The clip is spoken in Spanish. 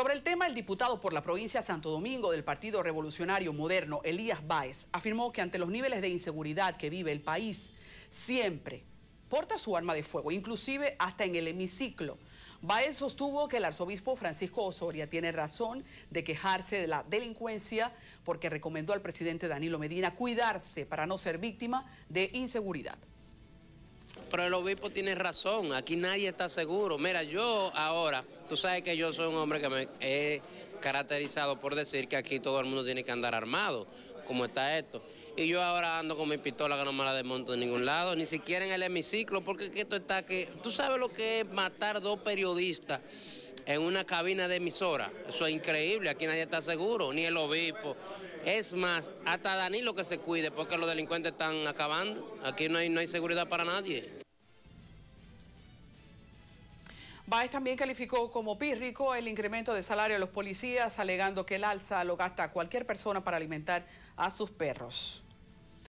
Sobre el tema, el diputado por la provincia de Santo Domingo del Partido Revolucionario Moderno, Elías Báez, afirmó que ante los niveles de inseguridad que vive el país, siempre porta su arma de fuego, inclusive hasta en el hemiciclo. Baez sostuvo que el arzobispo Francisco Osoria tiene razón de quejarse de la delincuencia porque recomendó al presidente Danilo Medina cuidarse para no ser víctima de inseguridad pero el obispo tiene razón, aquí nadie está seguro. Mira, yo ahora, tú sabes que yo soy un hombre que me he caracterizado por decir que aquí todo el mundo tiene que andar armado, como está esto. Y yo ahora ando con mi pistola que no me la desmonto en ningún lado, ni siquiera en el hemiciclo, porque esto está que... Tú sabes lo que es matar dos periodistas en una cabina de emisora. Eso es increíble, aquí nadie está seguro, ni el obispo. Es más, hasta Danilo que se cuide, porque los delincuentes están acabando. Aquí no hay, no hay seguridad para nadie. Baez también calificó como pírrico el incremento de salario a los policías, alegando que el alza lo gasta cualquier persona para alimentar a sus perros.